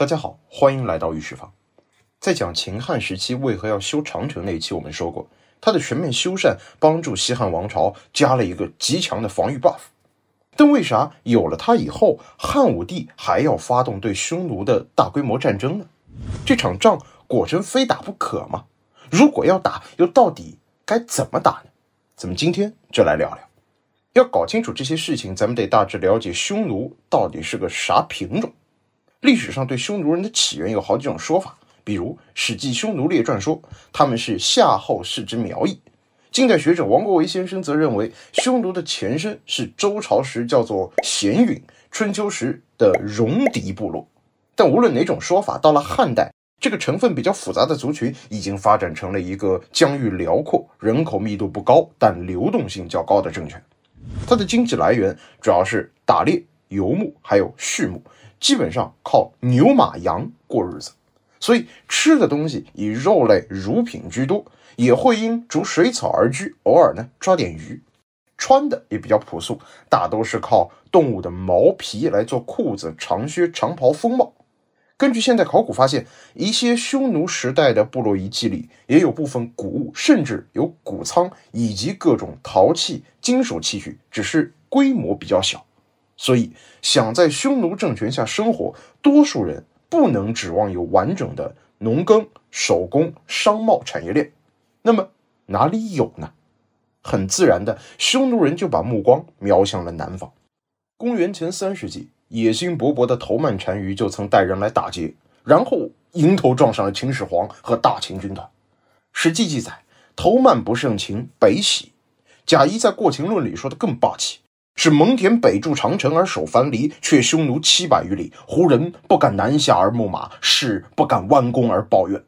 大家好，欢迎来到御史房。在讲秦汉时期为何要修长城那一期，我们说过，它的全面修缮帮助西汉王朝加了一个极强的防御 buff。但为啥有了它以后，汉武帝还要发动对匈奴的大规模战争呢？这场仗果真非打不可吗？如果要打，又到底该怎么打呢？咱们今天就来聊聊。要搞清楚这些事情，咱们得大致了解匈奴到底是个啥品种。历史上对匈奴人的起源有好几种说法，比如《史记·匈奴列传》说他们是夏后氏之苗裔；近代学者王国维先生则认为匈奴的前身是周朝时叫做鲜允、春秋时的戎狄部落。但无论哪种说法，到了汉代，这个成分比较复杂的族群已经发展成了一个疆域辽阔、人口密度不高但流动性较高的政权。它的经济来源主要是打猎、游牧，还有畜牧。基本上靠牛马羊过日子，所以吃的东西以肉类乳品居多，也会因逐水草而居，偶尔呢抓点鱼。穿的也比较朴素，大都是靠动物的毛皮来做裤子、长靴、长袍、风帽。根据现代考古发现，一些匈奴时代的部落遗迹里也有部分谷物，甚至有谷仓以及各种陶器、金属器具，只是规模比较小。所以，想在匈奴政权下生活，多数人不能指望有完整的农耕、手工、商贸产业链。那么，哪里有呢？很自然的，匈奴人就把目光瞄向了南方。公元前三世纪，野心勃勃的头曼单于就曾带人来打劫，然后迎头撞上了秦始皇和大秦军团。《史记》记载：“头曼不胜秦，北徙。”贾谊在《过秦论》里说的更霸气。使蒙恬北筑长城而守樊篱，却匈奴七百余里，胡人不敢南下而牧马，士不敢弯弓而抱怨。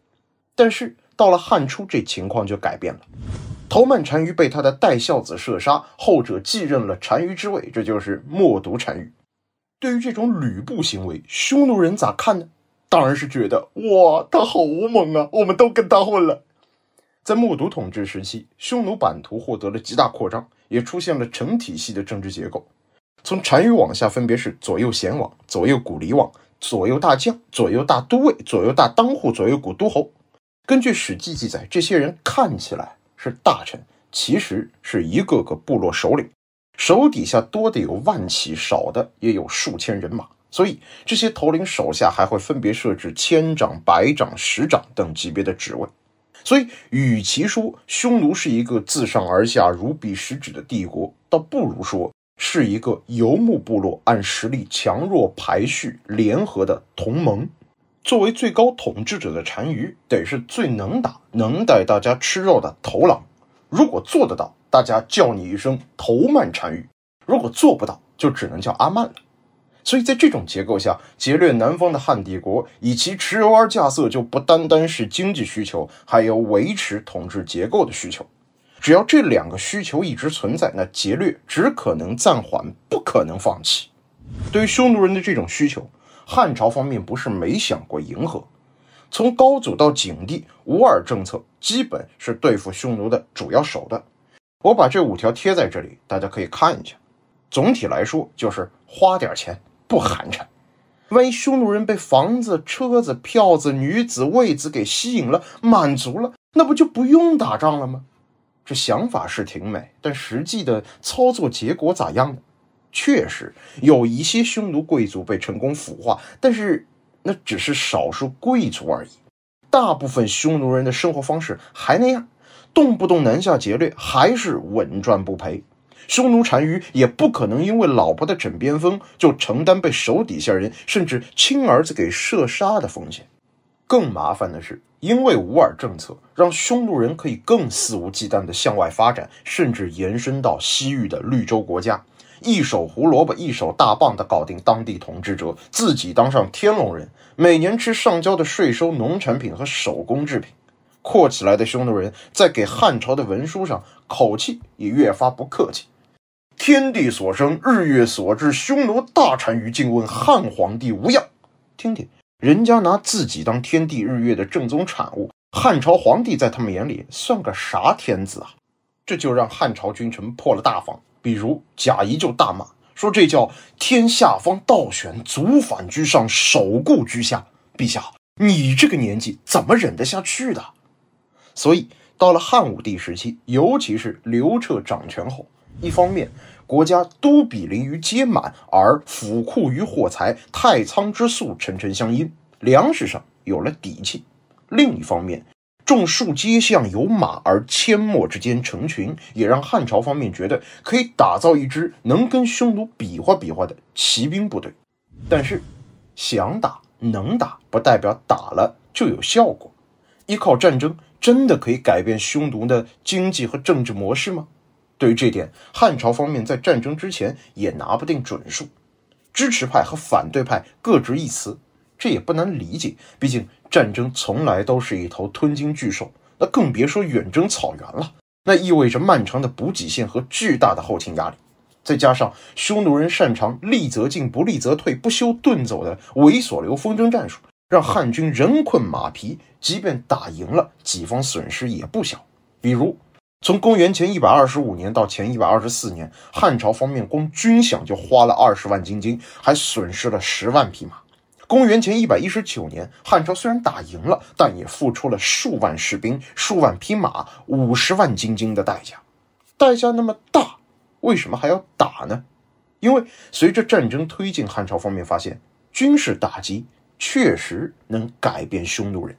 但是到了汉初，这情况就改变了。头曼单于被他的代孝子射杀，后者继任了单于之位，这就是默读单于。对于这种吕布行为，匈奴人咋看呢？当然是觉得哇，他好猛啊，我们都跟他混了。在默读统治时期，匈奴版图获得了极大扩张。也出现了成体系的政治结构，从单于往下分别是左右贤王、左右古黎王、左右大将、左右大都尉、左右大当户、左右古都侯。根据《史记》记载，这些人看起来是大臣，其实是一个个部落首领，手底下多的有万骑，少的也有数千人马，所以这些头领手下还会分别设置千长、百长、十长等级别的职位。所以，与其说匈奴是一个自上而下如臂食指的帝国，倒不如说是一个游牧部落按实力强弱排序联合的同盟。作为最高统治者的单于，得是最能打、能带大家吃肉的头狼。如果做得到，大家叫你一声头曼单于；如果做不到，就只能叫阿曼了。所以在这种结构下，劫掠南方的汉帝国，以其持柔而架色，就不单单是经济需求，还有维持统治结构的需求。只要这两个需求一直存在，那劫掠只可能暂缓，不可能放弃。对于匈奴人的这种需求，汉朝方面不是没想过迎合。从高祖到景帝，无二政策基本是对付匈奴的主要手段。我把这五条贴在这里，大家可以看一下。总体来说，就是花点钱。不寒碜，万一匈奴人被房子、车子、票子、女子、位子给吸引了，满足了，那不就不用打仗了吗？这想法是挺美，但实际的操作结果咋样呢？确实有一些匈奴贵族被成功腐化，但是那只是少数贵族而已，大部分匈奴人的生活方式还那样，动不动南下劫掠，还是稳赚不赔。匈奴单于也不可能因为老婆的枕边风就承担被手底下人甚至亲儿子给射杀的风险。更麻烦的是，因为无耳政策，让匈奴人可以更肆无忌惮地向外发展，甚至延伸到西域的绿洲国家，一手胡萝卜，一手大棒地搞定当地统治者，自己当上天龙人。每年吃上交的税收、农产品和手工制品，阔起来的匈奴人，在给汉朝的文书上，口气也越发不客气。天地所生，日月所至，匈奴大单于竟问汉皇帝无恙。听听，人家拿自己当天地日月的正宗产物，汉朝皇帝在他们眼里算个啥天子啊？这就让汉朝君臣破了大防。比如贾谊就大骂说：“这叫天下方倒悬，足反居上，手固居下。陛下，你这个年纪怎么忍得下去的？”所以到了汉武帝时期，尤其是刘彻掌权后。一方面，国家都比邻于皆满，而府库于货财，太仓之粟沉沉相因，粮食上有了底气；另一方面，种树街巷有马，而阡陌之间成群，也让汉朝方面觉得可以打造一支能跟匈奴比划比划的骑兵部队。但是，想打能打，不代表打了就有效果。依靠战争真的可以改变匈奴的经济和政治模式吗？对于这点，汉朝方面在战争之前也拿不定准数，支持派和反对派各执一词，这也不难理解。毕竟战争从来都是一头吞金巨兽，那更别说远征草原了。那意味着漫长的补给线和巨大的后勤压力，再加上匈奴人擅长利则进，不利则退，不休遁走的猥琐流风筝战术，让汉军人困马疲。即便打赢了，己方损失也不小。比如。从公元前一百二十五年到前一百二十四年，汉朝方面光军饷就花了二十万金金，还损失了十万匹马。公元前一百一十九年，汉朝虽然打赢了，但也付出了数万士兵、数万匹马、五十万金金的代价。代价那么大，为什么还要打呢？因为随着战争推进，汉朝方面发现，军事打击确实能改变匈奴人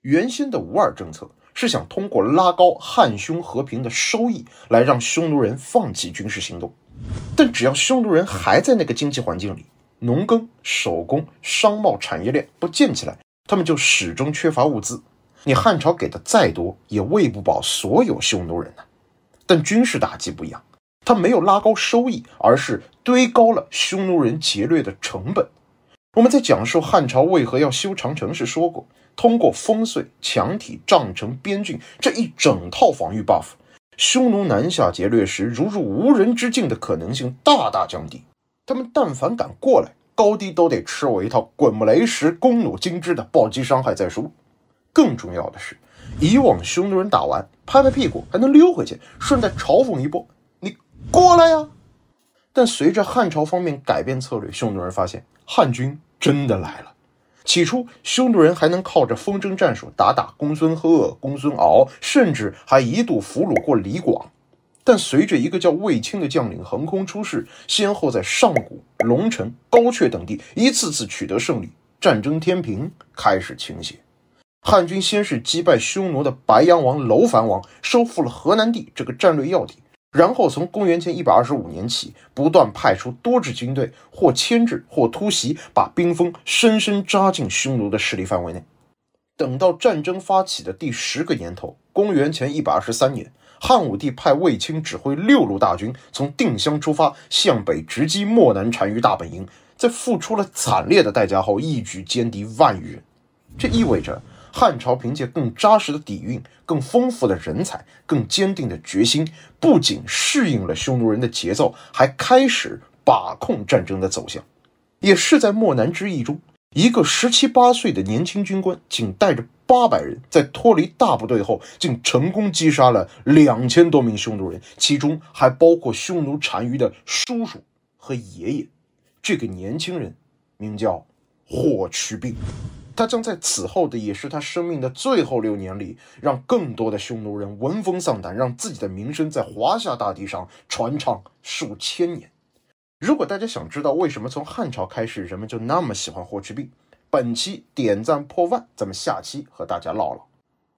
原先的无二政策。是想通过拉高汉匈和平的收益，来让匈奴人放弃军事行动。但只要匈奴人还在那个经济环境里，农耕、手工、商贸产业链不建起来，他们就始终缺乏物资。你汉朝给的再多，也喂不饱所有匈奴人呐。但军事打击不一样，它没有拉高收益，而是堆高了匈奴人劫掠的成本。我们在讲述汉朝为何要修长城时说过，通过烽燧、墙体、障城、边郡这一整套防御 buff，匈奴南下劫掠时如入无人之境的可能性大大降低。他们但凡敢过来，高低都得吃我一套滚木雷石、弓弩精制的暴击伤害再说。更重要的是，以往匈奴人打完，拍拍屁股还能溜回去，顺带嘲讽一波：“你过来呀！”但随着汉朝方面改变策略，匈奴人发现汉军真的来了。起初，匈奴人还能靠着风筝战术打打公孙贺、公孙敖，甚至还一度俘虏过李广。但随着一个叫卫青的将领横空出世，先后在上谷、龙城、高阙等地一次次取得胜利，战争天平开始倾斜。汉军先是击败匈奴的白羊王、楼烦王，收复了河南地这个战略要地。然后从公元前125年起，不断派出多支军队，或牵制，或突袭，把兵锋深深扎进匈奴的势力范围内。等到战争发起的第十个年头，公元前123年，汉武帝派卫青指挥六路大军，从定襄出发，向北直击漠南单于大本营，在付出了惨烈的代价后，一举歼敌万余人。这意味着。汉朝凭借更扎实的底蕴、更丰富的人才、更坚定的决心，不仅适应了匈奴人的节奏，还开始把控战争的走向。也是在漠南之役中，一个十七八岁的年轻军官，仅带着八百人，在脱离大部队后，竟成功击杀了两千多名匈奴人，其中还包括匈奴单于的叔叔和爷爷。这个年轻人名叫霍去病。他将在此后的，也是他生命的最后六年里，让更多的匈奴人闻风丧胆，让自己的名声在华夏大地上传唱数千年。如果大家想知道为什么从汉朝开始人们就那么喜欢霍去病，本期点赞破万，咱们下期和大家唠唠。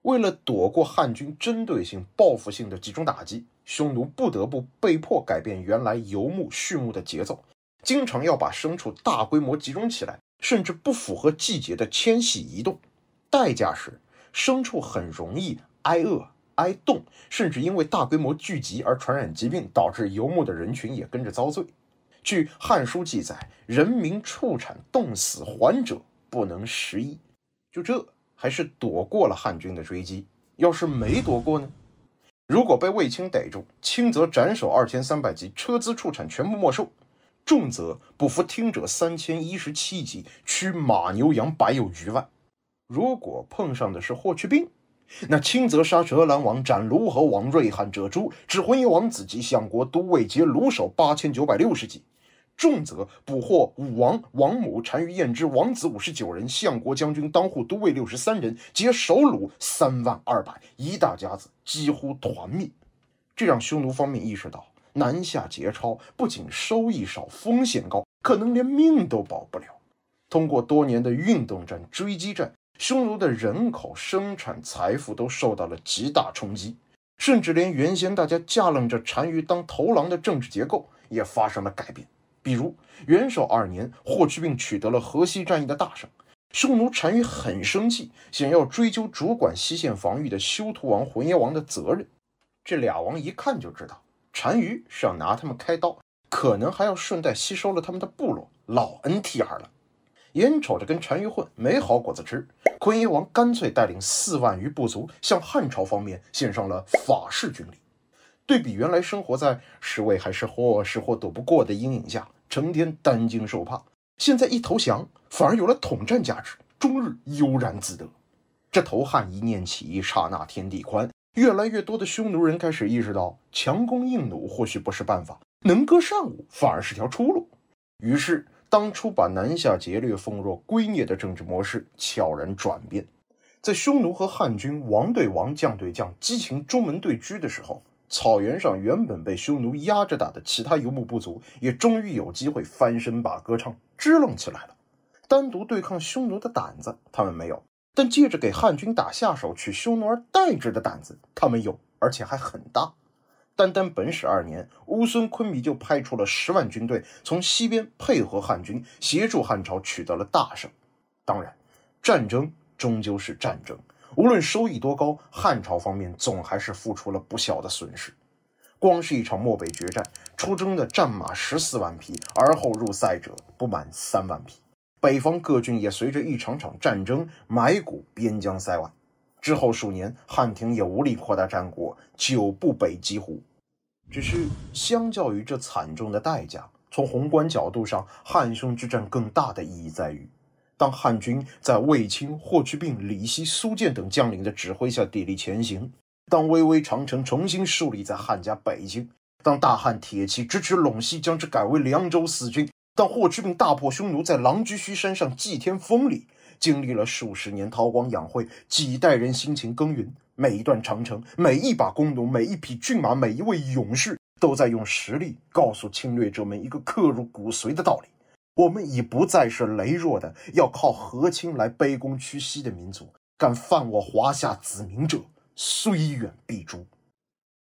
为了躲过汉军针对性、报复性的集中打击，匈奴不得不被迫改变原来游牧畜牧的节奏，经常要把牲畜大规模集中起来。甚至不符合季节的迁徙移动，代价是牲畜很容易挨饿挨冻，甚至因为大规模聚集而传染疾病，导致游牧的人群也跟着遭罪。据《汉书》记载，人民畜产冻死还者不能食一。就这还是躲过了汉军的追击，要是没躲过呢？如果被卫青逮住，轻则斩首二千三百级，车资畜产全部没收。重则捕服听者三千一十七级，驱马牛羊百有余万。如果碰上的是霍去病，那轻则杀折兰王、斩卢侯王、瑞汉者诛，指婚姻王子及相国、都尉皆卢首八千九百六十级；重则捕获武王、王母、单于燕之王子五十九人，相国、将军、当户、都尉六十三人，皆首虏三万二百，一大家子几乎团灭。这让匈奴方面意识到。南下劫钞不仅收益少，风险高，可能连命都保不了。通过多年的运动战、追击战，匈奴的人口、生产、财富都受到了极大冲击，甚至连原先大家架愣着单于当头狼的政治结构也发生了改变。比如元狩二年，霍去病取得了河西战役的大胜，匈奴单于很生气，想要追究主管西线防御的修图王、浑邪王的责任。这俩王一看就知道。单于是要拿他们开刀，可能还要顺带吸收了他们的部落，老恩替耳了。眼瞅着跟单于混没好果子吃，昆邪王干脆带领四万余部族向汉朝方面献上了法式军礼。对比原来生活在石畏还是祸是祸躲不过的阴影下，成天担惊受怕，现在一投降反而有了统战价值，终日悠然自得。这头汉一念起，刹那天地宽。越来越多的匈奴人开始意识到，强弓硬弩或许不是办法，能歌善舞反而是条出路。于是，当初把南下劫掠奉若圭臬的政治模式悄然转变。在匈奴和汉军王对王、将对将、激情中门对狙的时候，草原上原本被匈奴压着打的其他游牧部族，也终于有机会翻身把歌唱、支棱起来了。单独对抗匈奴的胆子，他们没有。但借着给汉军打下手、取匈奴而代之的胆子，他们有，而且还很大。单单本始二年，乌孙昆明就派出了十万军队，从西边配合汉军，协助汉朝取得了大胜。当然，战争终究是战争，无论收益多高，汉朝方面总还是付出了不小的损失。光是一场漠北决战，出征的战马十四万匹，而后入塞者不满三万匹。北方各郡也随着一场场战争埋骨边疆塞外。之后数年，汉廷也无力扩大战果，久不北击胡。只是相较于这惨重的代价，从宏观角度上，汉匈之战更大的意义在于：当汉军在卫青、霍去病、李希、苏建等将领的指挥下砥砺前行；当巍巍长城重新竖立在汉家北京，当大汉铁骑直取陇西，将之改为凉州四郡。当霍去病大破匈奴，在狼居胥山上祭天封礼，经历了数十年韬光养晦，几代人心勤耕耘，每一段长城，每一把弓弩，每一匹骏马，每一位勇士，都在用实力告诉侵略者们一个刻入骨髓的道理：我们已不再是羸弱的、要靠和亲来卑躬屈膝的民族，敢犯我华夏子民者，虽远必诛。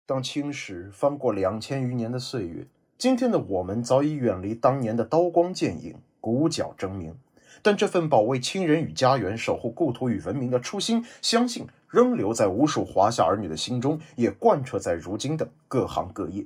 当青史翻过两千余年的岁月。今天的我们早已远离当年的刀光剑影、鼓角争鸣，但这份保卫亲人与家园、守护故土与文明的初心，相信仍留在无数华夏儿女的心中，也贯彻在如今的各行各业。